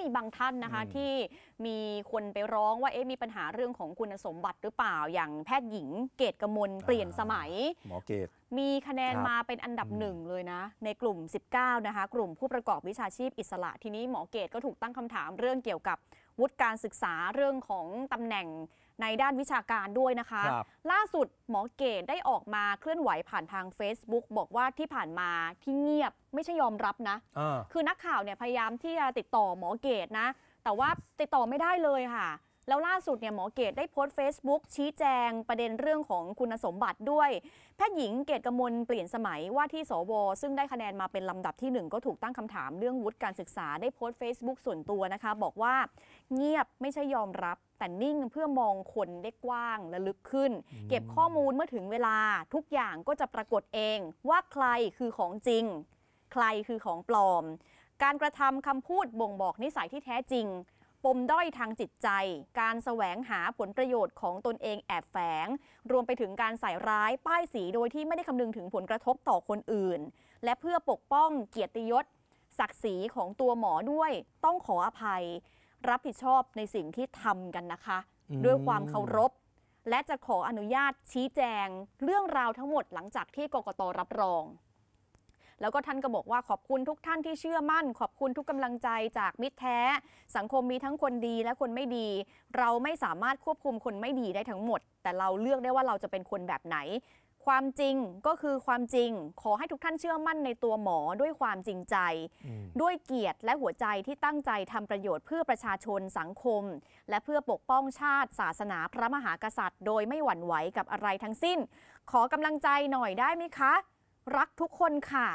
มีบางท่านนะคะ ที่มีคนไปร้องว่าเอ๊ะมีปัญหาเรื่องของคุณสมบัติหรือเปล่าอย่างแพทย์หญิง เกตกมลเปลี่ยนสมัย หมอเกต มีคะแนนมาเป็นอันดับหนึ่งเลยนะ ในกลุ่ม 19 นะคะ กลุ่มผู้ประกอบวิชาชีพอิสระ ทีนี้หมอเกตก็ถูกตั้งคำถามเรื่องเกี่ยวกับวุฒิการศึกษาเรื่องของตำแหน่งในด้านวิชาการด้วยนะคะ ล่าสุดหมอเกตได้ออกมาเคลื่อนไหวผ่านทาง Facebook บอกว่าที่ผ่านมาที่เงียบไม่ใช่ยอมรับนะ คือนักข่าวเนี่ยพยายามที่จะติดต่อหมอเกตนะ แต่ว่าติดต่อไม่ได้เลยค่ะแล้วล่าสุดเนี่ยหมอเกตได้โพสต์ Facebook ชี้แจงประเด็นเรื่องของคุณสมบัติด้วย แพทย์หญิงเกตกมลเปลี่ยนสมัยว่าที่สวซึ่งได้คะแนนมาเป็นลำดับที่1ก็ถูกตั้งคำถามเรื่องวุฒิการศึกษาได้โพสต์ Facebook ส่วนตัวนะคะ บอกว่าเงียบไม่ใช่ยอมรับ แต่นิ่งเพื่อมองคนได้กว้างและลึกขึ้น เก็บข้อมูลเมื่อถึงเวลาทุกอย่างก็จะปรากฏเองว่าใครคือของจริง ใครคือของปลอม การกระทำคำพูดบ่งบอกนิสัยที่แท้จริงปมด้อยทางจิตใจ การแสวงหาผลประโยชน์ของตนเองแอบแฝง รวมไปถึงการใส่ร้ายป้ายสีโดยที่ไม่ได้คำนึงถึงผลกระทบต่อคนอื่น และเพื่อปกป้องเกียรติยศศักดิ์ศรีของตัวหมอด้วย ต้องขออภัย รับผิดชอบในสิ่งที่ทำกันนะคะ ด้วยความเคารพ และจะขออนุญาตชี้แจง เรื่องราวทั้งหมดหลังจากที่กกตรับรองแล้วก็ท่านก็บอกว่าขอบคุณทุกท่านที่เชื่อมั่น ขอบคุณทุกกำลังใจจากมิตรแท้ สังคมมีทั้งคนดีและคนไม่ดี เราไม่สามารถควบคุมคนไม่ดีได้ทั้งหมด แต่เราเลือกได้ว่าเราจะเป็นคนแบบไหน ความจริงก็คือความจริง ขอให้ทุกท่านเชื่อมั่นในตัวหมอด้วยความจริงใจ ด้วยเกียรติและหัวใจที่ตั้งใจทำประโยชน์เพื่อประชาชนสังคม และเพื่อปกป้องชาติ ศาสนาพระมหากษัตริย์ โดยไม่หวั่นไหวกับอะไรทั้งสิ้น ขอกำลังใจหน่อยได้ไหมคะรักทุกคนค่ะ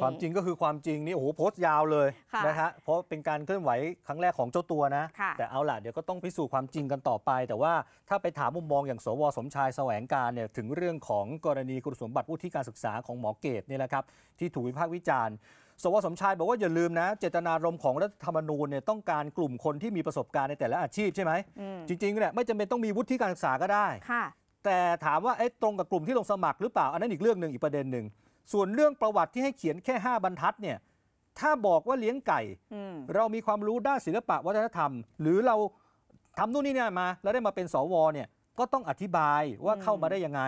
ความจริงก็คือความจริงนี่โอ้โห โพสต์ยาวเลยนะฮะ เพราะเป็นการเคลื่อนไหวครั้งแรกของเจ้าตัวนะ แต่เอาล่ะเดี๋ยวก็ต้องพิสูจน์ความจริงกันต่อไป แต่ว่าถ้าไปถามมุมมองอย่าง สวสมชายแสวงการเนี่ยถึงเรื่องของกรณีคุณสมบัติวุฒิการศึกษาของหมอเกตเนี่ยแหละครับ ที่ถูกวิพากษ์วิจารณ์สวสมชายบอกว่าอย่าลืมนะ เจตนารมณ์ของรัฐธรรมนูญเนี่ยต้องการกลุ่มคนที่มีประสบการณ์ในแต่ละอาชีพใช่ไหมมจริง ๆเนี่ยไม่จำเป็นต้องมีวุฒิการศึกษาก็ได้แต่ถามว่าตรงกับกลุ่มที่ลงสมัครหรือเปล่าอันนั้นอีกเรื่องหนึ่งอีกประเด็นหนึ่ง ส่วนเรื่องประวัติที่ให้เขียนแค่ 5 บรรทัดเนี่ยถ้าบอกว่าเลี้ยงไก่ เรามีความรู้ด้านศิลปะวัฒนธรรม หรือเราทำนู่นนี่นี่มาแล้วได้มาเป็นสวเนี่ยก็ต้องอธิบายว่าเข้ามาได้ยังไง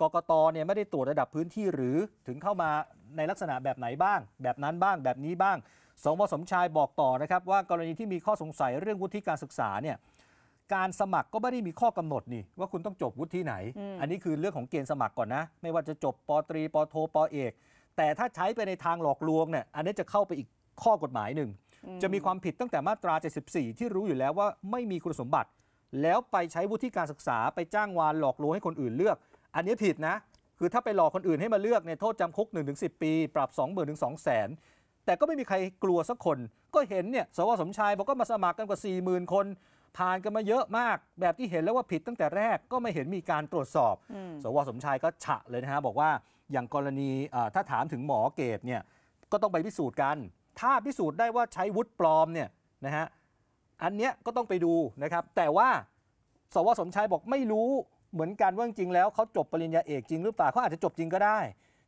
กกตเนี่ยไม่ได้ตรวจระดับพื้นที่หรือถึงเข้ามาในลักษณะแบบไหนบ้าง แบบนั้นบ้าง แบบนี้บ้างสมสมชายบอกต่อนะครับ ว่ากรณีที่มีข้อสงสัยเรื่องวุฒิการศึกษาเนี่ยการสมัครก็ไม่ได้มีข้อกำหนดนี่ว่าคุณต้องจบวุฒิไหน อันนี้คือเรื่องของเกณฑ์สมัครก่อนนะไม่ว่าจะจบปตรีปโทปอเอก แต่ถ้าใช้ไปในทางหลอกลวงเนี่ยอันนี้จะเข้าไปอีกข้อกฎหมายหนึ่งจะมีความผิดตั้งแต่มาตรา 74 ที่รู้อยู่แล้วว่าไม่มีคุณสมบัติ แล้วไปใช้วุฒิการศึกษาไปจ้างวานหลอกลวงให้คนอื่นเลือก อันนี้ผิดนะคือถ้าไปหลอกคนอื่นให้มาเลือกเนี่ยโทษจำคุก 1-10 ปี ปรับ20,000ถึงสองแสนแต่ก็ไม่มีใครกลัวสักคน ก็เห็นเนี่ยสวสมชายบอกก็มาสมัครกันกว่า40,000คนผ่านกันมาเยอะมากแบบที่เห็นแล้วว่าผิดตั้งแต่แรกก็ไม่เห็นมีการตรวจสอบ สวสมชายก็ฉะเลยนะฮะ บอกว่าอย่างกรณีถ้าถามถึงหมอเกตเนี่ยก็ต้องไปพิสูจน์กัน ถ้าพิสูจน์ได้ว่าใช้วุฒิปลอมเนี่ยนะฮะอันเนี้ยก็ต้องไปดูนะครับแต่ว่าสวสมชายบอกไม่รู้เหมือนกันว่าจริงแล้วเขาจบปริญญาเอกจริงหรือเปล่าเขาอาจจะจบจริงก็ได้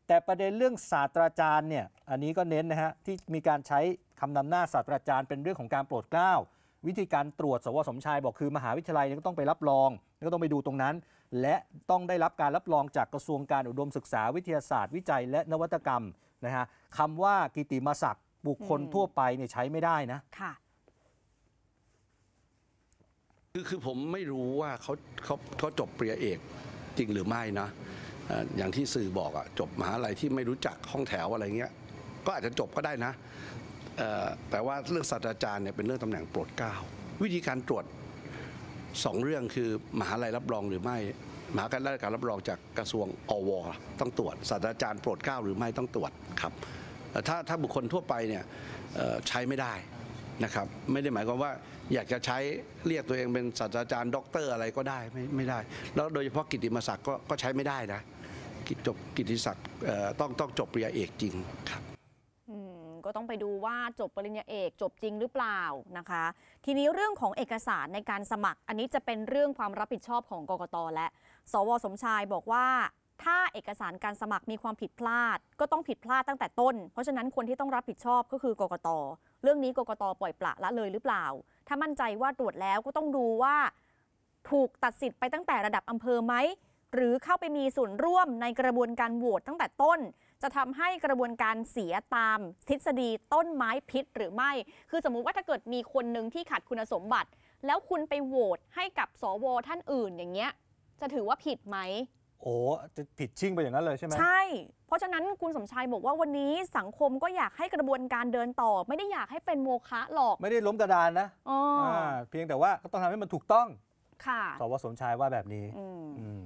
แต่ประเด็นเรื่องศาสตราจารย์เนี่ยอันนี้ก็เน้นนะฮะที่มีการใช้คำนำหน้าศาสตราจารย์ เป็นเรื่องของการโปรดเกล้าวิธีการตรวจสวสมชาย บอกคือ มหาวิทยาลัยก็ต้องไปรับรองก็ต้องไปดูตรงนั้น และต้องได้รับการรับรองจากกระทรวงการอุดมศึกษาวิทยาศาสตร์วิจัยและนวัตกรรมนะฮะคำว่ากิติมศักดิ์บุคคลทั่วไปเนี่ยใช้ไม่ได้นะค่ะคือคือผมไม่รู้ว่าเขาเขาเขาจบปริญญาเอกจริงหรือไม่นะ อย่างที่สื่อบอกอะจบมหาลัยที่ไม่รู้จักห้องแถวอะไรเงี้ย ก็อาจจะจบก็ได้นะแต่ว่าเรื่องศาสตราจารย์เนี่ยเป็นเรื่องตำแหน่งโปรดเกล้าวิธีการตรวจสองเรื่องคือมหาลัยรับรองหรือไม่มหาการรการรับรองจากกระทรวงอวต้องตรวจศาสตราจารย์โปรดเกล้า หรือไม่ต้องตรวจครับถ้าถ้าบุคคลทั่วไปเนี่ยใช้ไม่ได้นะครับ ไม่ได้หมายความว่าอยากจะใช้เรียกตัวเองเป็นศาสตราจารย์ด็อกเตอร์อะไรก็ได้ไม่ไม่ได้ แล้วโดยเฉพาะกิติมศักดิ์ก็ใช้ไม่ได้นะจบกิติศักดิ์ต้องต้องจบปริญญาเอกจริงครับต้องไปดูว่าจบปริญญาเอกจบจริงหรือเปล่านะคะ ทีนี้เรื่องของเอกสารในการสมัคร อันนี้จะเป็นเรื่องความรับผิดชอบของกกต และ สวสมชายบอกว่า ถ้าเอกสารการสมัครมีความผิดพลาด ก็ต้องผิดพลาดตั้งแต่ต้น เพราะฉะนั้นคนที่ต้องรับผิดชอบก็คือกกต เรื่องนี้กกตปล่อยปละละเลยหรือเปล่า ถ้ามั่นใจว่าตรวจแล้วก็ต้องดูว่า ถูกตัดสิทธิ์ไปตั้งแต่ระดับอำเภอไหมหรือเข้าไปมีส่วนร่วมในกระบวนการโหวตตั้งแต่ต้นจะทำให้กระบวนการเสียตามทฤษฎีต้นไม้พิษหรือไม่ คือสมมุติว่าถ้าเกิดมีคนหนึ่งที่ขาดคุณสมบัติ แล้วคุณไปโหวตให้กับสวท่านอื่นอย่างเงี้ย จะถือว่าผิดไหม โอ้จะผิดชิ่งไปอย่างนั้นเลยใช่ไหม ใช่ เพราะฉะนั้นคุณสมชายบอกว่าวันนี้สังคมก็อยากให้กระบวนการเดินต่อ ไม่ได้อยากให้เป็นโมฆะหรอกไม่ได้ล้มกระดานนะออ๋เพียงแต่ว่าก็ต้องทำให้มันถูกต้อง ค่ะ สวสมชายว่าแบบนี้ อืม